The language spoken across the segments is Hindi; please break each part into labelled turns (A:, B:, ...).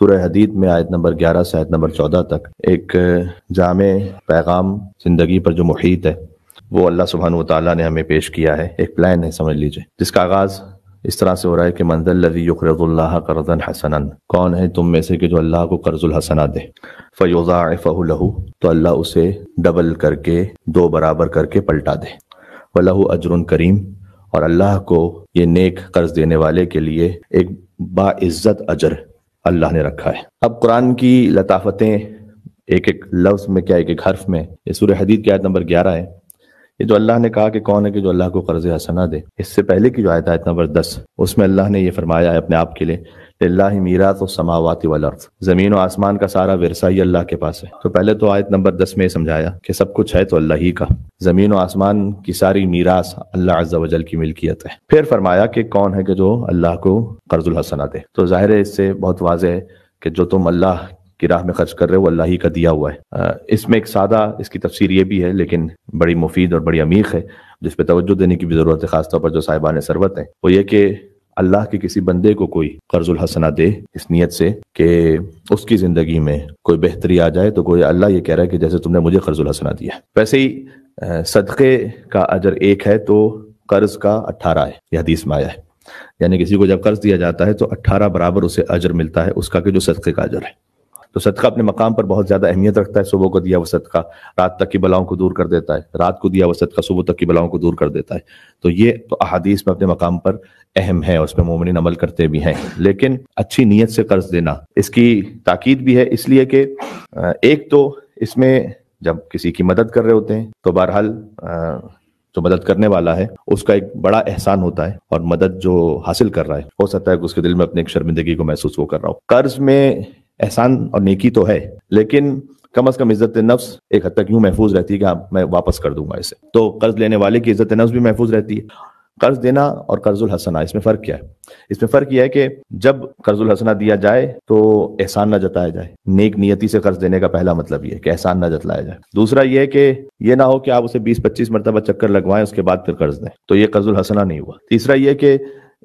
A: सूर्य हदीद में आयत नंबर ग्यारह से आयत नंबर चौदह तक एक जाम पैगाम जिंदगी पर जो मुहित है वो अल्लाह सुबहान ताली ने हमें पेश किया है एक प्लान है समझ लीजिए जिसका आगाज़ इस तरह से हो रहा है कि मंजर लजी यकरजुल्लाह करजन हसन कौन है तुम में से कि जो अल्लाह को कर्जुल हसना दे फ़योज़ा फ़हू तो अल्लाह उसे डबल करके दो बराबर करके पलटा दे वलहू अजरुन करीम और अल्लाह को ये नेक कर्ज देने वाले के लिए एक बाज़्ज़त अजर अल्लाह ने रखा है अब कुरान की लताफतें एक एक लफ्ज में क्या एक एक हर्फ में ये सूर्य हदीद की आयत नंबर ग्यारह है ये जो अल्लाह ने कहा कि कौन है कि जो अल्लाह को कर्ज हसना दे इससे पहले की जो आयत आयत नंबर दस उसमें अल्लाह ने ये फरमाया है अपने आप के लिए लाही मीरा तो समावत वर्फ ज़मीन व आसमान का सारा वरसा ही अल्लाह के पास है तो पहले तो आयत नंबर दस में समझाया कि सब कुछ है तो अल्लाह ही का ज़मीन व आसमान की सारी मीरास अल्लाह वजल की मिल्कियत है फिर फरमाया कि कौन है कि जो अल्लाह को कर्जुल हसना दे तो ज़ाहिर है इससे बहुत वाज है कि जो तुम अल्लाह की राह में खर्च कर रहे हो अल्लाह ही का दिया हुआ है इसमें एक सादा इसकी तफसीर ये भी है लेकिन बड़ी मुफीद और बड़ी अमीर है जिसपे तोज्जो देने की भी ज़रूरत है खासतौर पर जो साहिबान सरबत है वो ये कि अल्लाह के किसी बंदे को कोई कर्जुल हसना दे इस नीयत से कि उसकी ज़िंदगी में कोई बेहतरी आ जाए तो कोई अल्लाह ये कह रहा है कि जैसे तुमने मुझे कर्जुल हसना दिया वैसे ही सदक़े का अजर एक है तो कर्ज का अट्ठारह है यह हदीस में आया है यानी किसी को जब कर्ज दिया जाता है तो अट्ठारह बराबर उसे अजर मिलता है उसका कि जो सदक़े का अजर है तो सदका अपने मकाम पर बहुत ज्यादा अहमियत रखता है सुबह को दिया हुआ सदका रात तक की बलाओं को दूर कर देता है रात को दिया हुआ सदका सुबह तक की बलाओं को दूर कर देता है तो ये तो अहादीस में अपने मकाम पर अहम है उस पर मोमिन अमल करते भी हैं लेकिन अच्छी नीयत से कर्ज देना इसकी ताकीद भी है इसलिए कि एक तो इसमें जब किसी की मदद कर रहे होते हैं तो बहरहाल जो मदद करने वाला है उसका एक बड़ा एहसान होता है और मदद जो हासिल कर रहा है हो सकता है कि उसके दिल में अपने एक शर्मिंदगी को महसूस वो कर रहा हो कर्ज में एहसान और नेकी तो है लेकिन कम अज कम इज्जत नफ्स एक हद तक यूं महफूज रहती है कि हाँ, मैं वापस कर दूंगा इसे तो कर्ज लेने वाले की इज्जत नफ्स भी महफूज रहती है कर्ज देना और कर्जुल हसना इसमें फर्क क्या है इसमें फर्क यह है कि जब कर्जुल हसना दिया जाए तो एहसान ना जताया जाए नेक नियति से कर्ज देने का पहला मतलब यह है कि एहसान ना जतलाया जाए दूसरा यह है कि यह ना हो कि आप उसे 20-25 मरतबा चक्कर लगवाएं उसके बाद फिर कर्ज दें तो यह कर्जुल हसना नहीं हुआ तीसरा यह कि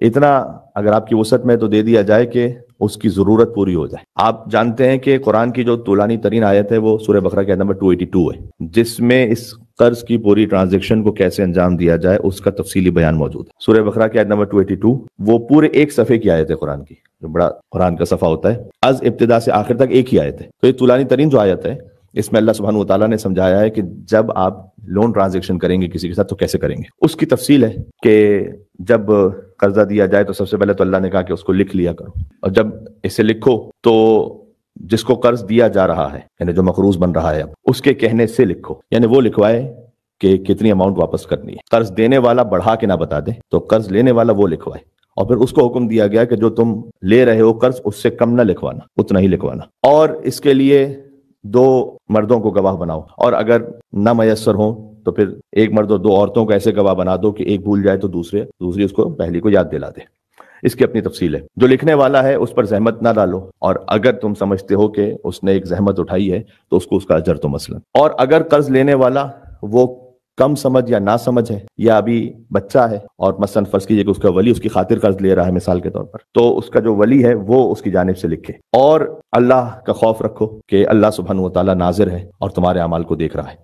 A: इतना अगर आपकी वसत में तो दे दिया जाए कि उसकी जरूरत पूरी हो जाए आप जानते हैं कि कुरान की जो तुलानी तरीन आयत है वो सूर्य बकरा के नंबर 282 है जिसमें इस कर्ज की पूरी ट्रांजेक्शन को कैसे अंजाम दिया जाए उसका तफसीली बयान मौजूद है सूर्य बकरा की आयत नंबर 282 वो पूरे एक सफे की आयत है कुरान की जो बड़ा कुरान का सफा होता है अज इब्तदा से आखिर तक एक ही आयत है तो ये तुलानी तरीन जो आयत है इसमें अल्लाह सुबहान तला ने समझाया है कि जब आप लोन ट्रांजेक्शन करेंगे किसी के साथ तो कैसे करेंगे उसकी तफसील है कि जब कर्जा दिया जाए तो सबसे पहले तो अल्लाह ने कहा कि उसको लिख लिया करो और जब इसे लिखो तो जिसको कर्ज दिया जा रहा है यानी जो मकरूज बन रहा है अब उसके कहने से लिखो यानी वो लिखवाए कि कितनी अमाउंट वापस करनी है कर्ज देने वाला बढ़ा के ना बता दे तो कर्ज लेने वाला वो लिखवाए और फिर उसको हुक्म दिया गया कि जो तुम ले रहे हो कर्ज उससे कम ना लिखवाना उतना ही लिखवाना और इसके लिए दो मर्दों को गवाह बनाओ और अगर न मयसर हो तो फिर एक मर्द और दो औरतों को ऐसे गवाह बना दो कि एक भूल जाए तो दूसरे दूसरी उसको पहली को याद दिला दे इसकी अपनी तफसील है जो लिखने वाला है उस पर जहमत ना डालो और अगर तुम समझते हो कि उसने एक जहमत उठाई है तो उसको उसका अजर तो मसलन और अगर कर्ज लेने वाला वो कम समझ या ना समझ है या अभी बच्चा है और मसलन फर्ज कीजिए कि उसका वली उसकी खातिर कर्ज ले रहा है मिसाल के तौर पर तो उसका जो वली है वो उसकी जानब से लिखे और अल्लाह का खौफ रखो कि अल्लाह सुबहन तला नाजिर है और तुम्हारे अमाल को देख रहा है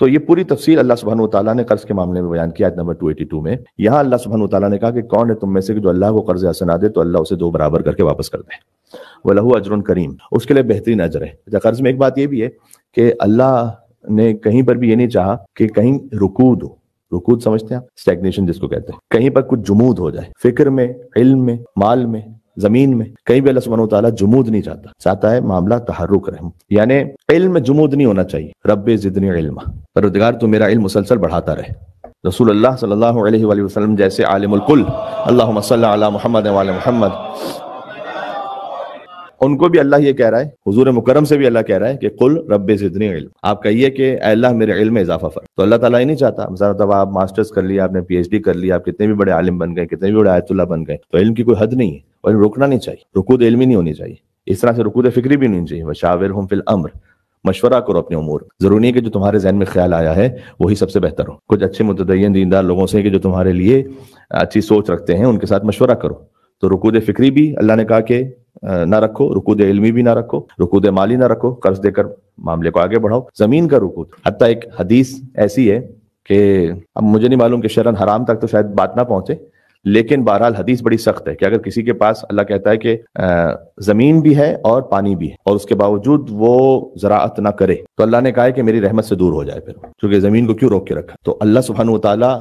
A: तो ये पूरी तफसील अल्लाह सुबहान तला ने कर्ज के मामले में बयान किया नंबर 282 में यहाँ अल्लाह सुबहान तला ने कहा कि कौन है तुम में से जो अल्लाह को कर्ज हसना दे तो अल्लाह उसे दो बराबर करके वापस कर दे वह लहू अजरुन करीम उसके लिए बेहतरीन अजर है अच्छा, कर्ज में एक बात यह भी है कि अल्लाह ने कहीं पर भी ये नहीं चाहा कि कहीं रुकूद हो रुकूद समझते हैं स्टेग्नेशन जिसको कहते हैं कहीं पर कुछ जुमूद हो जाए फिक्र में इल्म में माल में जमीन में कहीं भी अल्लाह सुबहान तला जमूद नहीं चाहता चाहता है मामला तहरुक रहे यानी इल्म में जुमूद नहीं होना चाहिए रब जिदनी इल्म परदगार तो मेरा इल्म मुसलसल बढ़ाता रहे रसूल अल्लाह सल्लल्लाहु अलैहि वसल्लम जैसे आलिमुल कुल अल्लाह मोहम्मद वाले मोहम्मद उनको भी अल्लाह ये कह रहा है हुजूर मुकरम से भी अल्लाह कह रहा है कि कुल रब जितनी इल्म आप कहिए कि अल्लाह मेरे इल्म में इजाफा फर तो अल्लाह ताला ही नहीं चाहता मिसाल तब आप मास्टर्स कर लिया आपने पीएचडी कर लिया आप कितने भी बड़े आलिम बन गए कितने भी बड़े आयतुल्ला बन गए तो इल्म की कोई हद नहीं है और रुकना नहीं चाहिए रुकूद इल्मी नहीं होनी चाहिए इस तरह से रुकूद फिक्री भी नहीं चाहिए वशाविर हम फिल अम्र मशवरा करो अपने उमूर जरूरी है कि जो तुम्हारे जहन में ख्याल आया है वही सबसे बेहतर हो कुछ अच्छे मुतदयन दीनदार लोगों से कि जो तुम्हारे लिए अच्छी सोच रखते हैं उनके साथ मशवरा करो तो रुकूद फिक्री भी अल्लाह ने कहा कि ना रखो रुकूद इलमी भी ना रखो रुकूद माली ना रखो कर्ज देकर मामले को आगे बढ़ाओ जमीन का रुकूद हत्या एक हदीस ऐसी है कि अब मुझे नहीं मालूम कि शरण हराम तक तो शायद बात ना पहुंचे लेकिन बहरहाल हदीस बड़ी सख्त है कि अगर किसी के पास अल्लाह कहता है कि जमीन भी है और पानी भी है और उसके बावजूद वो जरात ना करे तो अल्लाह ने कहा है कि मेरी रहमत से दूर हो जाए फिर क्योंकि जमीन को क्यों रोक के रखा तो अल्लाह सुबहान तला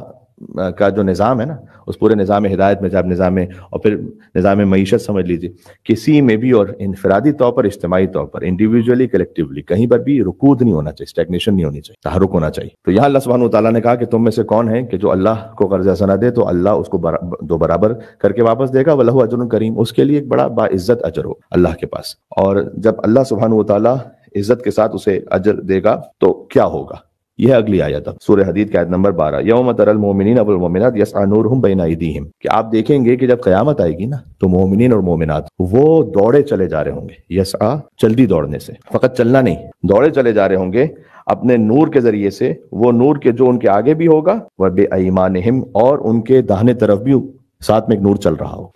A: का जो निज़ाम है ना उस पूरे निज़ाम हिदायत में जब निज़ाम और फिर निज़ाम मीशत समझ लीजिए किसी में भी और इनफरादी तौर पर इज्तमाही तौर पर इंडिविजुअली कलेक्टिवली कहीं पर भी रुकूद नहीं होना चाहिए स्टेगनेशन नहीं होनी चाहिए तहरुक होना चाहिए तो यहाँ अल्लाह सुबहान तला ने कहा कि तुम में से कौन है कि जो अल्लाह को कर्जा सना दे तो अल्लाह उसको दो बराबर करके वापस देगा वल्ह अजर करीम उसके लिए एक बड़ा बाइज्जत अजर हो अल्लाह के पास और जब अल्लाह सुबहान तला इज्जत के साथ उसे अजर देगा तो क्या होगा यह अगली आयत सूर्य हदीद कैद नंबर बारह यौम तरल मोमिन अबुल मोमिनत यस अनूर हम कि आप देखेंगे कि जब कयामत आएगी ना तो मोमिन और मोमिनत वो दौड़े चले जा रहे होंगे यस आ जल्दी दौड़ने से फकत चलना नहीं दौड़े चले जा रहे होंगे अपने नूर के जरिए से वो नूर के जो उनके आगे भी होगा वह बेईमान हिम और उनके दाहने तरफ भी साथ में एक नूर चल रहा हो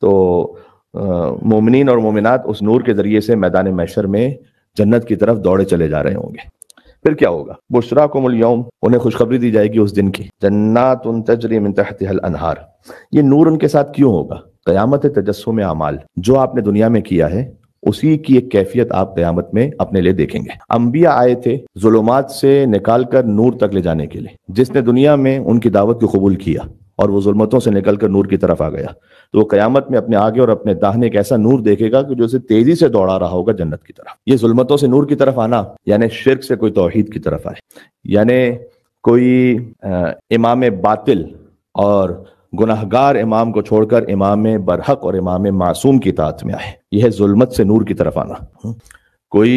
A: तो मोमिन और मोमिनत उस नूर के जरिए से मैदान मैशर में जन्नत की तरफ दौड़े चले जा रहे होंगे फिर क्या होगा बुशरा कोमलयम उन्हें खुशखबरी दी जाएगी उस दिन की जन्नात उन तजरीम हल अनहार ये नूर उनके साथ क्यों होगा कयामत में अमाल जो आपने दुनिया में किया है उसी की एक कैफियत आप कयामत में अपने लिए देखेंगे अंबिया आए थे जुलुमात से निकालकर नूर तक ले जाने के लिए जिसने दुनिया में उनकी दावत को कबूल किया और वो जुलमतों से निकल कर नूर की तरफ आ गया तो वो कयामत में अपने आगे और अपने दाहने एक ऐसा नूर देखेगा कि जो उसे तेजी से दौड़ा रहा होगा जन्नत की तरफ ये जुलमतों से नूर की तरफ आना यानी शिरक से कोई तोहहीद की तरफ आए यानी कोई इमाम बातिल और गुनाहगार इमाम को छोड़कर इमाम बरहक और इमाम मासूम की तात में आए यह जुलमत से नूर की तरफ आना कोई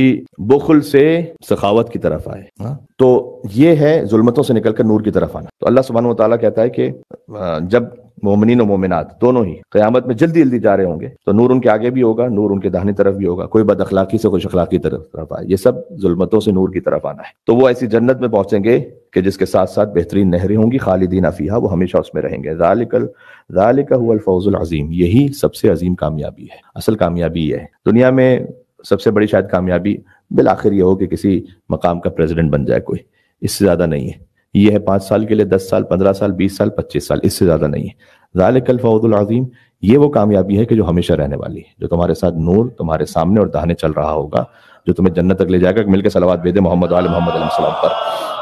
A: बुखल से सखावत की तरफ आए हाँ। तो ये है जुलमतों से निकलकर नूर की तरफ आना तो अल्लाह सुबहान तला कहता है कि जब मोमिन और मोमिनत दोनों ही क्यामत में जल्दी जल्दी जा रहे होंगे तो नूर उनके आगे भी होगा नूर उनके दाहनी तरफ भी होगा कोई बद अखलाकी से कुछ अखलाकी तरफ तरफ आए ये सब जुलमतों से नूर की तरफ आना है तो वो ऐसी जन्नत में पहुंचेंगे कि जिसके साथ साथ बेहतरीन नहरें होंगी खालिदीन अफिया वो हमेशा उसमें रहेंगे रालिकल जालिका हुआ फौजुल अजीम यही सबसे अजीम कामयाबी है असल कामयाबी है दुनिया में सबसे बड़ी शायद कामयाबी बिल आखिर ये हो कि किसी मकाम का प्रेजिडेंट बन जाए कोई इससे ज़्यादा नहीं है यह है पांच साल के लिए दस साल पंद्रह साल बीस साल पच्चीस साल इससे ज़्यादा नहीं है ज़ालिकल फ़ौदुलज़ीम ये वो कामयाबी है कि जो हमेशा रहने वाली है जो तुम्हारे साथ नूर तुम्हारे सामने और दहाने चल रहा होगा जो तुम्हें जन्नत तक ले जाएगा मिलकर सलावाद बेदे मोहम्मद आल मोहम्मद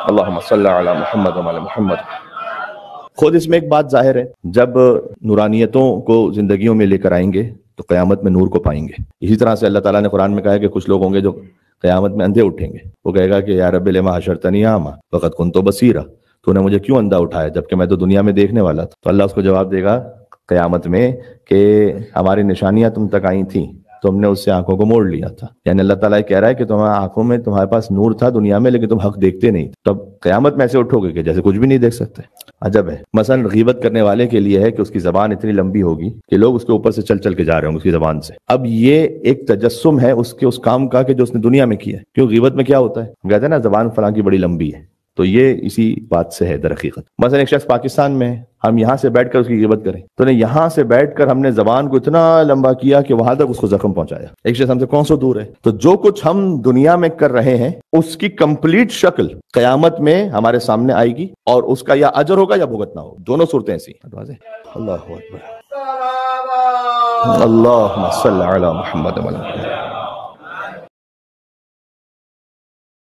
A: पर मोहम्मद मोहम्मद खुद इसमें एक बात जाहिर है जब नूरानियतों को जिंदगियों में लेकर आएंगे तो क़यामत में नूर को पाएंगे इसी तरह से अल्लाह ताला ने कुरान में कहा है कि कुछ लोग होंगे जो क्यामत में अंधे उठेंगे वो कहेगा कि यार रबिल माशरतनी आमा वक़्त कुन तो बसीरा तूने मुझे क्यों अंधा उठाया जबकि मैं तो दुनिया में देखने वाला था तो अल्लाह उसको जवाब देगा क्यामत में कि हमारी निशानियाँ तुम तक आई थी तुमने उससे आंखों को मोड़ लिया था यानी अल्लाह ताला कह रहा है कि तुम्हारी आंखों में तुम्हारे पास नूर था दुनिया में लेकिन तुम हक देखते नहीं तब तो कयामत में ऐसे उठोगे कि जैसे कुछ भी नहीं देख सकते अजब है मसलन गीबत करने वाले के लिए है कि उसकी जबान इतनी लंबी होगी कि लोग उसके ऊपर से चल चल के जा रहे होंगे उसकी जबान से अब ये एक तजस्म है उसके उस काम का कि जो उसने दुनिया में किया क्यों गीबत में क्या होता है कहते हैं ना जबान फलां की बड़ी लंबी है तो ये इसी बात से है दर मसलन एक शख्स पाकिस्तान में है हम यहाँ से बैठकर उसकी गिबत करें तो ने यहाँ से बैठकर हमने जबान को इतना लंबा किया कि वहां तक उसको जख्म पहुंचाया एक शख्स हमसे कौन सो दूर है तो जो कुछ हम दुनिया में कर रहे हैं उसकी कंप्लीट शक्ल कयामत में हमारे सामने आएगी और उसका या अजर होगा या भुगतना होगा दोनों सूरतें ऐसी अल्लाह अल्लाह मोहम्मद